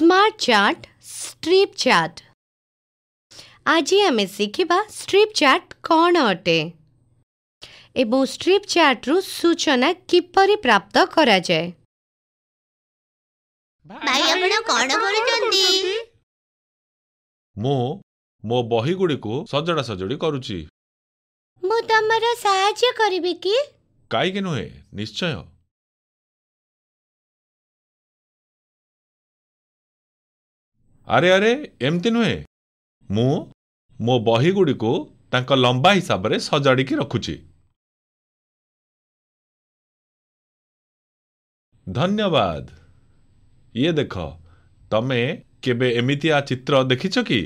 smart chaat strip chaat ଆଜି ଆମେ ଶିଖିବା ଷ୍ଟ୍ରିପ୍ ଚାଟ୍ କ'ଣ ଅଟେ ଏବଂ ଷ୍ଟ୍ରିପ୍ ଚାଟ୍ରୁ ସୂଚନା କିପରି ପ୍ରାପ୍ତ କରାଯାଏ ମୁଁ ମୋ ବହିଗୁଡ଼ିକୁ ସଜଡ଼ା ସଜଡ଼ି କରୁଛି ମୁଁ ତମର ସାହାଯ୍ୟ କରିବି କି କାହିଁକି ନୁହେଁ ନିଶ୍ଚୟ ଆରେ ଆରେ ଏମିତି ନୁହେଁ ମୁଁ ମୋ ବହିଗୁଡ଼ିକୁ ତାଙ୍କ ଲମ୍ବା ହିସାବରେ ସଜାଡ଼ିକି ରଖୁଛି ଧନ୍ୟବାଦ ଇଏ ଦେଖ ତମେ କେବେ ଏମିତିଆ ଚିତ୍ର ଦେଖିଛ କି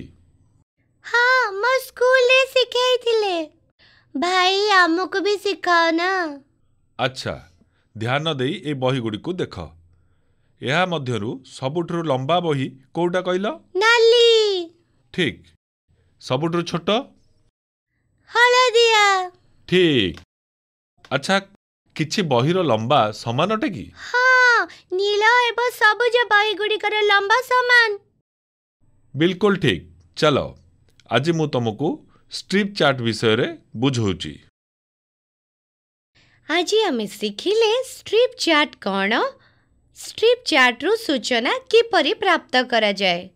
ଆଚ୍ଛା ଧ୍ୟାନ ଦେଇ ଏ ବହିଗୁଡ଼ିକୁ ଦେଖ ଏହା ମଧ୍ୟରୁ ସବୁଠାରୁ ଲମ୍ବା ବହି କୋଉଟା କହିଲ ଠିକ ସବୁଠାରୁ ଛୋଟ ଠିକ ଆଚ୍ଛା କିଛି ବହିର ଲମ୍ବା ସମାନ ଅଟେ କି ନୀଳ ଏବଂ ସବୁଜ ବହି ଗୁଡ଼ିକର ଲମ୍ବା ସମାନ ବିଲକୁଲ ଠିକ ଚାଲ ଆଜି ମୁଁ ତୁମକୁ ଷ୍ଟ୍ରିପ୍ ଚାର୍ଟ ବିଷୟରେ ବୁଝଉଛି ଆଜି ଆମେ ଶିଖିଲେ ଷ୍ଟ୍ରିପ୍ ଚାର୍ଟ କ'ଣ स्ट्रिप चार्ट्रु सूचना किपर प्राप्त कराए